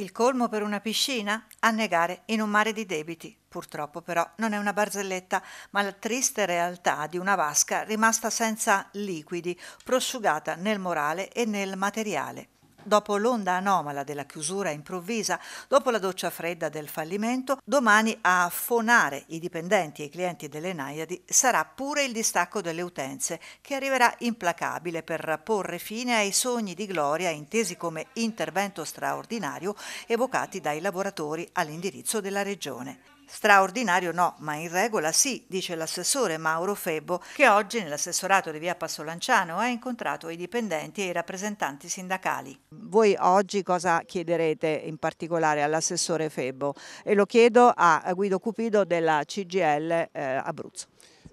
Il colmo per una piscina? Annegare in un mare di debiti. Purtroppo però non è una barzelletta, ma la triste realtà di una vasca rimasta senza liquidi, prosciugata nel morale e nel materiale dopo l'onda anomala della chiusura improvvisa, dopo la doccia fredda del fallimento, domani a fonare i dipendenti e i clienti delle Naiadi sarà pure il distacco delle utenze, che arriverà implacabile per porre fine ai sogni di gloria intesi come intervento straordinario evocati dai lavoratori all'indirizzo della Regione. Straordinario no, ma in regola sì, dice l'assessore Mauro Febbo, che oggi nell'assessorato di via Passolanciano ha incontrato i dipendenti e i rappresentanti sindacali. Voi oggi cosa chiederete in particolare all'assessore Febbo? E lo chiedo a Guido Cupido della CGL eh, Abruzzo.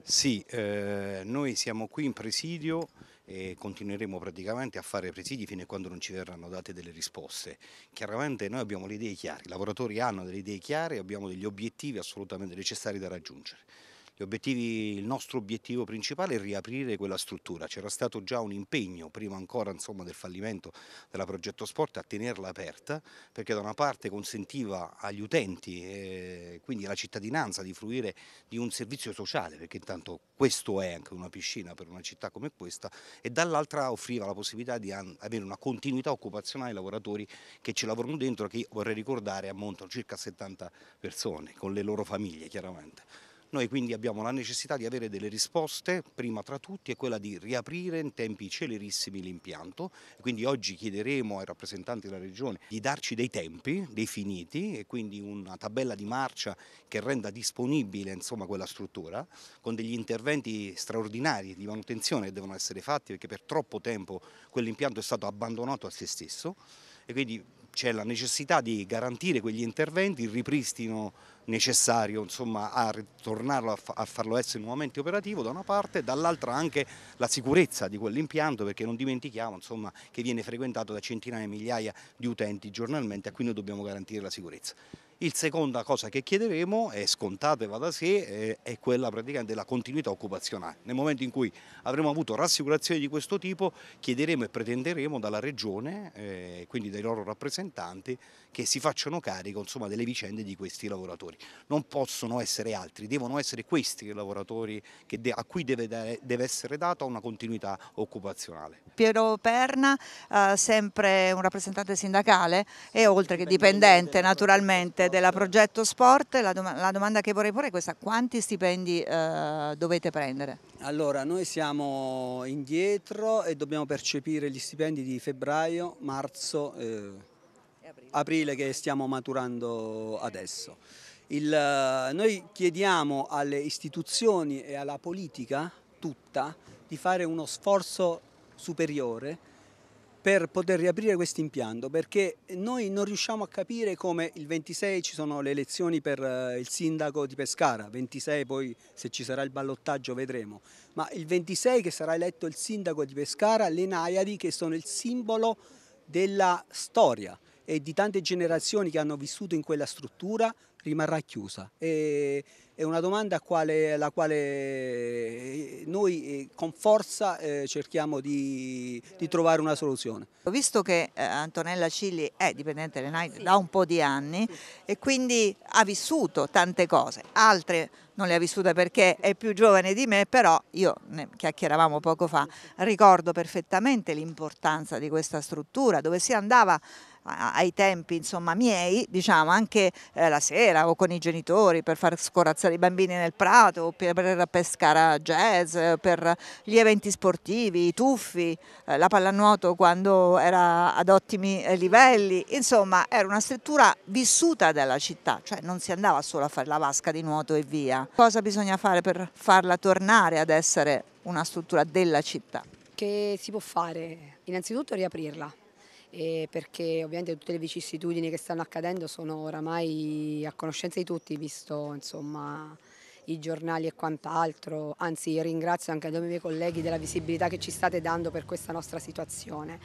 Sì, eh, noi siamo qui in presidio e continueremo praticamente a fare presidi fino a quando non ci verranno date delle risposte. Chiaramente noi abbiamo le idee chiare, i lavoratori hanno delle idee chiare e abbiamo degli obiettivi assolutamente necessari da raggiungere il nostro obiettivo principale è riaprire quella struttura, c'era stato già un impegno prima ancora insomma, del fallimento della Progetto Sport a tenerla aperta perché da una parte consentiva agli utenti e quindi alla cittadinanza di fruire di un servizio sociale perché intanto questo è anche una piscina per una città come questa e dall'altra offriva la possibilità di avere una continuità occupazionale ai lavoratori che ci lavorano dentro che vorrei ricordare ammontano circa 70 persone con le loro famiglie chiaramente. Noi quindi abbiamo la necessità di avere delle risposte, prima tra tutti è quella di riaprire in tempi celerissimi l'impianto, quindi oggi chiederemo ai rappresentanti della Regione di darci dei tempi definiti e quindi una tabella di marcia che renda disponibile insomma, quella struttura con degli interventi straordinari di manutenzione che devono essere fatti perché per troppo tempo quell'impianto è stato abbandonato a se stesso e quindi c'è la necessità di garantire quegli interventi, il ripristino necessario insomma, a tornarlo a, a farlo essere nuovamente operativo da una parte, dall'altra anche la sicurezza di quell'impianto perché non dimentichiamo insomma, che viene frequentato da centinaia e migliaia di utenti giornalmente a cui noi dobbiamo garantire la sicurezza. Il seconda cosa che chiederemo è scontato e va da sé, eh, è quella praticamente della continuità occupazionale. Nel momento in cui avremo avuto rassicurazioni di questo tipo chiederemo e pretenderemo dalla Regione, eh, quindi dai loro rappresentanti, che si facciano carico insomma, delle vicende di questi lavoratori. Non possono essere altri, devono essere questi i lavoratori a cui deve, deve, essere data una continuità occupazionale. Piero Perna, eh, sempre un rappresentante sindacale e oltre che dipendente naturalmente parte della progetto sport, la, dom la, domanda che vorrei porre è questa, quanti stipendi eh, dovete prendere? Allora, noi siamo indietro e dobbiamo percepire gli stipendi di febbraio, marzo, eh, aprile. che stiamo maturando adesso. Il, eh, noi chiediamo alle istituzioni e alla politica tutta di fare uno sforzo superiore per poter riaprire questo impianto perché noi non riusciamo a capire come il 26 ci sono le elezioni per eh, il sindaco di Pescara, 26 poi se ci sarà il ballottaggio vedremo, ma il 26 che sarà eletto il sindaco di Pescara, le Naiadi che sono il simbolo della storia e di tante generazioni che hanno vissuto in quella struttura rimarrà chiusa. E è una domanda alla quale eh, noi eh, con forza eh, cerchiamo di, di, trovare una soluzione. Ho visto che Antonella Cilli è dipendente dell'ENAI sì. da un po' di anni sì. e quindi ha vissuto tante cose, altre non le ha vissute perché è più giovane di me, però io ne chiacchieravamo poco fa, ricordo perfettamente l'importanza di questa struttura dove si andava ai tempi insomma, miei, diciamo anche eh, la sera o con i genitori per far scorazzare i bambini nel prato, per pescare jazz, per gli eventi sportivi, i tuffi, eh, la pallanuoto quando era ad ottimi eh, livelli, insomma era una struttura vissuta dalla città, cioè non si andava solo a fare la vasca di nuoto e via. Cosa bisogna fare per farla tornare ad essere una struttura della città? Che si può fare? Innanzitutto riaprirla perché ovviamente tutte le vicissitudini che stanno accadendo sono oramai a conoscenza di tutti, visto insomma, i giornali e quant'altro, anzi ringrazio anche i miei colleghi della visibilità che ci state dando per questa nostra situazione.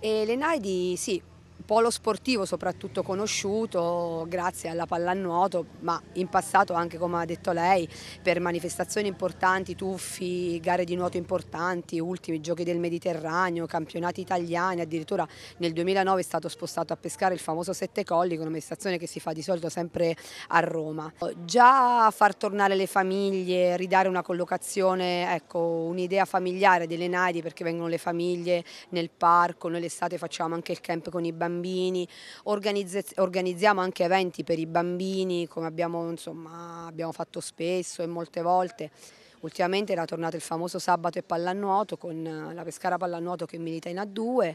E l'Enaidi sì, polo sportivo soprattutto conosciuto grazie alla pallanuoto, ma in passato anche come ha detto lei, per manifestazioni importanti, tuffi, gare di nuoto importanti, ultimi giochi del Mediterraneo, campionati italiani, addirittura nel 2009 è stato spostato a pescare il famoso Sette Colli, una manifestazione che si fa di solito sempre a Roma. Già far tornare le famiglie, ridare una collocazione, ecco, un'idea familiare delle Naidi perché vengono le famiglie nel parco, noi l'estate facciamo anche il camp con i bambini bambini, organizziamo anche eventi per i bambini come abbiamo, insomma, abbiamo fatto spesso e molte volte. Ultimamente era tornato il famoso sabato e pallanuoto con la Pescara Pallanuoto che milita in A2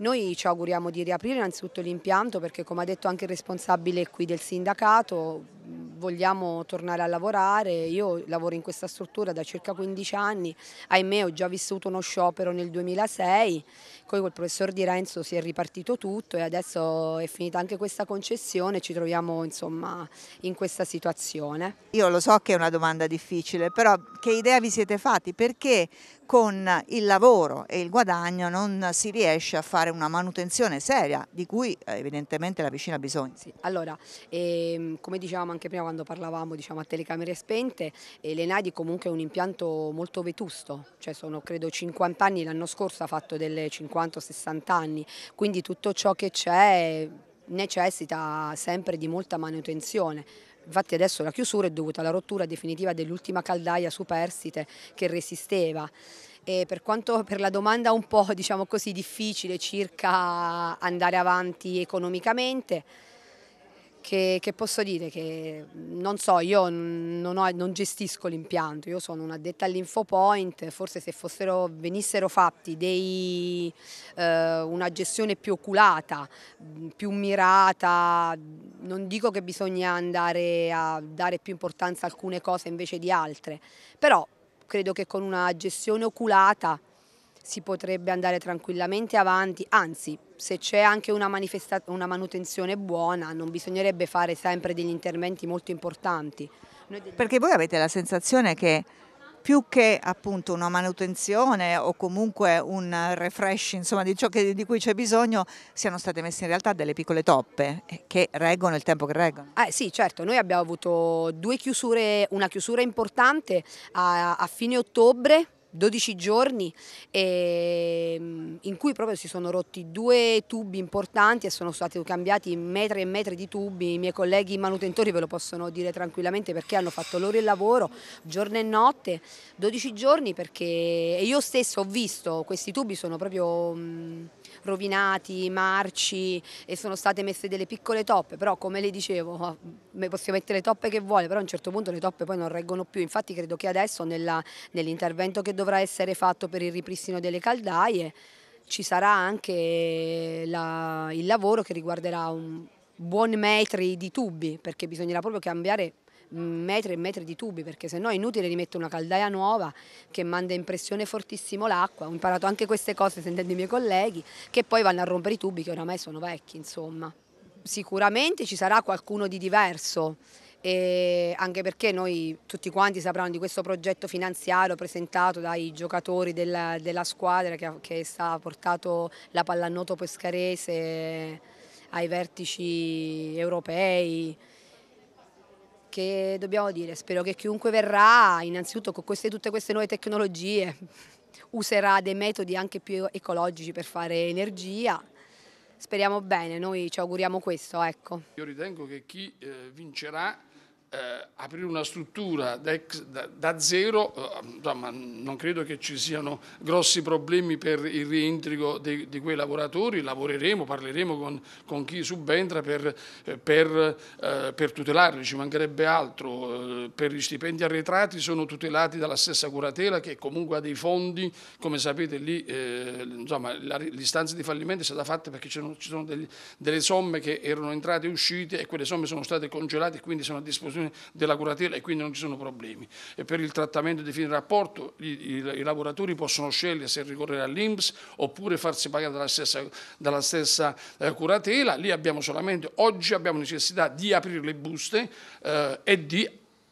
noi ci auguriamo di riaprire innanzitutto l'impianto perché come ha detto anche il responsabile qui del sindacato vogliamo tornare a lavorare, io lavoro in questa struttura da circa 15 anni, ahimè ho già vissuto uno sciopero nel 2006, poi col professor Di Renzo si è ripartito tutto e adesso è finita anche questa concessione, e ci troviamo insomma in questa situazione. Io lo so che è una domanda difficile, però che idea vi siete fatti? Perché con il lavoro e il guadagno non si riesce a fare una manutenzione seria di cui eh, evidentemente la piscina ha bisogno. Sì, allora, ehm, come dicevamo anche prima quando parlavamo diciamo, a telecamere spente, eh, l'Enadi comunque è un impianto molto vetusto, cioè sono credo 50 anni, l'anno scorso ha fatto delle 50-60 anni, quindi tutto ciò che c'è necessita sempre di molta manutenzione Infatti adesso la chiusura è dovuta alla rottura definitiva dell'ultima caldaia superstite che resisteva. E per quanto per la domanda un po' diciamo così, difficile circa andare avanti economicamente, che, che, posso dire? Che mhmm, non so, io non, ho, non gestisco l'impianto, io sono un'addetta all'infopoint, forse se fossero, venissero fatti dei, eh, una gestione più oculata, mhmm, più mirata, non dico che bisogna andare a dare più importanza a alcune cose invece di altre, però credo che con una gestione oculata si potrebbe andare tranquillamente avanti, anzi se c'è anche una, una, manutenzione buona non bisognerebbe fare sempre degli interventi molto importanti. Perché voi avete la sensazione che più che appunto una manutenzione o comunque un refresh insomma, di ciò che, di cui c'è bisogno siano state messe in realtà delle piccole toppe eh, che reggono il tempo che reggono. Eh, sì certo, noi abbiamo avuto due chiusure, una chiusura importante a, a fine ottobre 12 giorni e, ehm, in cui proprio si sono rotti due tubi importanti e sono stati cambiati metri e metri di tubi, i miei colleghi manutentori ve lo possono dire tranquillamente perché hanno fatto loro il lavoro giorno e notte, 12 giorni perché io stesso ho visto questi tubi sono proprio mh, mm, rovinati, marci e sono state messe delle piccole toppe, però come le dicevo possiamo mettere le toppe che vuole, però a un certo punto le toppe poi non reggono più, infatti credo che adesso nell'intervento nell che dovrà essere fatto per il ripristino delle caldaie, ci sarà anche la, il lavoro che riguarderà un buon metri di tubi, perché bisognerà proprio cambiare mm, metri e metri di tubi perché se no è inutile rimettere una caldaia nuova che manda in pressione fortissimo l'acqua, ho imparato anche queste cose sentendo i miei colleghi che poi vanno a rompere i tubi che oramai sono vecchi insomma. Sicuramente ci sarà qualcuno di diverso e anche perché noi tutti quanti sapranno di questo progetto finanziario presentato dai giocatori della, della squadra che, che ha portato la pallanuoto pescarese ai vertici europei. Che dobbiamo dire? Spero che chiunque verrà, innanzitutto con queste, tutte queste nuove tecnologie, userà dei metodi anche più ecologici per fare energia speriamo bene, noi ci auguriamo questo. Ecco. Io ritengo che chi eh, vincerà uh, aprire una struttura da, da, zero, eh, insomma, non credo che ci siano grossi problemi per il rientrico di, di quei lavoratori, lavoreremo, parleremo con, con chi subentra per, eh, per, eh, per, tutelarli, ci mancherebbe altro, per gli stipendi arretrati sono tutelati dalla stessa curatela che comunque ha dei fondi, come sapete lì eh, l'istanza di fallimento è stata fatta perché ci sono, degli, delle somme che erano entrate e uscite e quelle somme sono state congelate e quindi sono a disposizione della la curatela e quindi non ci sono problemi. E per il trattamento di fine rapporto i, i, i lavoratori possono scegliere se ricorrere all'Inps oppure farsi pagare dalla stessa, dalla stessa eh, curatela. Lì abbiamo solamente, oggi abbiamo necessità di aprire le buste eh, e di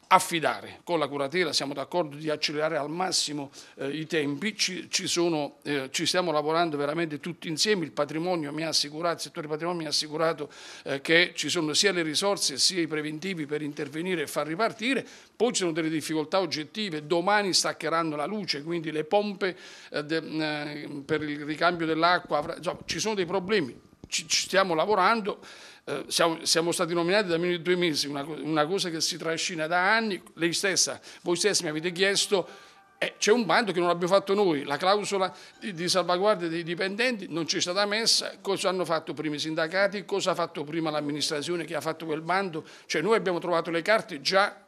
affidare. Con la curatela siamo d'accordo di accelerare al massimo eh, i tempi, ci, ci, sono, eh, ci, stiamo lavorando veramente tutti insieme, il patrimonio mi ha assicurato, il settore patrimonio mi ha assicurato eh, che ci sono sia le risorse sia i preventivi per intervenire e far ripartire, poi ci sono delle difficoltà oggettive, domani staccheranno la luce, quindi le pompe eh, de, eh, per il ricambio dell'acqua, ci sono dei problemi, ci, ci stiamo lavorando, eh, siamo, siamo, stati nominati da meno di due mesi, una, una, cosa che si trascina da anni, lei stessa, voi stessi mi avete chiesto, eh, c'è un bando che non abbiamo fatto noi, la clausola di, di salvaguardia dei dipendenti non ci è stata messa, cosa hanno fatto prima i sindacati, cosa ha fatto prima l'amministrazione che ha fatto quel bando, cioè noi abbiamo trovato le carte già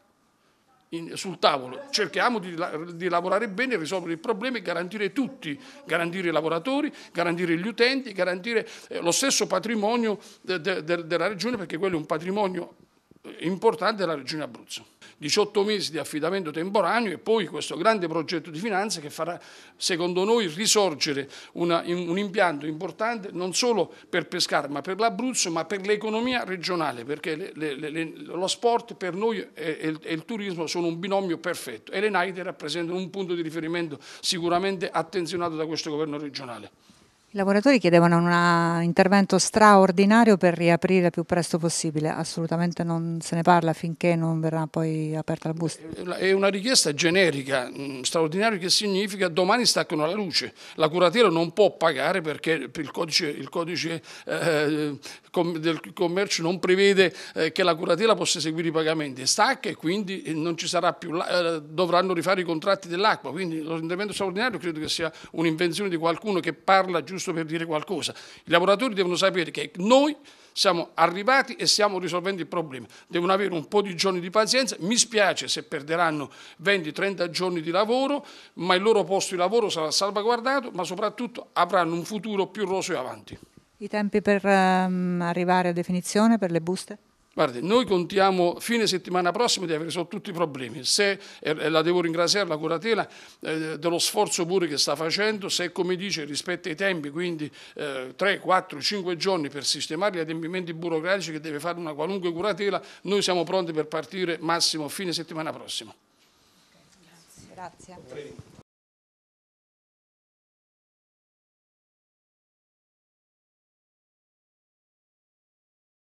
in, sul tavolo. Cerchiamo di, di, lavorare bene, risolvere il problema e garantire tutti, garantire i lavoratori, garantire gli utenti, garantire eh, lo stesso patrimonio de, de, de, della regione perché quello è un patrimonio importante della Regione Abruzzo. 18 mesi di affidamento temporaneo e poi questo grande progetto di finanza che farà, secondo noi, risorgere una, un impianto importante non solo per Pescara ma per l'Abruzzo ma per l'economia regionale perché le, le, le, lo sport per noi e, il, il, turismo sono un binomio perfetto e le Naide rappresentano un punto di riferimento sicuramente attenzionato da questo governo regionale. I lavoratori chiedevano un ah, intervento straordinario per riaprire il più presto possibile, assolutamente non se ne parla finché non verrà poi aperta la busta. Eh, è una richiesta generica, mm, straordinario che significa domani staccano la luce, la curatela non può pagare perché il codice, il codice eh, del commercio non prevede eh, che la curatela possa eseguire i pagamenti, stacca e quindi eh, non ci sarà più, eh, dovranno rifare i contratti dell'acqua, quindi l'intervento straordinario credo che sia un'invenzione di qualcuno che parla giustamente giusto per dire qualcosa. I lavoratori devono sapere che noi siamo arrivati e stiamo risolvendo il problema. Devono avere un po' di giorni di pazienza. Mi spiace se perderanno 20-30 giorni di lavoro, ma il loro posto di lavoro sarà salvaguardato, ma soprattutto avranno un futuro più roseo avanti. I tempi per um, arrivare a definizione per le buste? Guardi, noi contiamo fine settimana prossima di aver risolto tutti i problemi. Se, eh, la devo ringraziare la curatela eh, dello sforzo pure che sta facendo, se come dice rispetta i tempi, quindi eh, 3, 4, 5 giorni per sistemare gli adempimenti burocratici che deve fare una qualunque curatela, noi siamo pronti per partire massimo fine settimana prossima. Grazie. Grazie.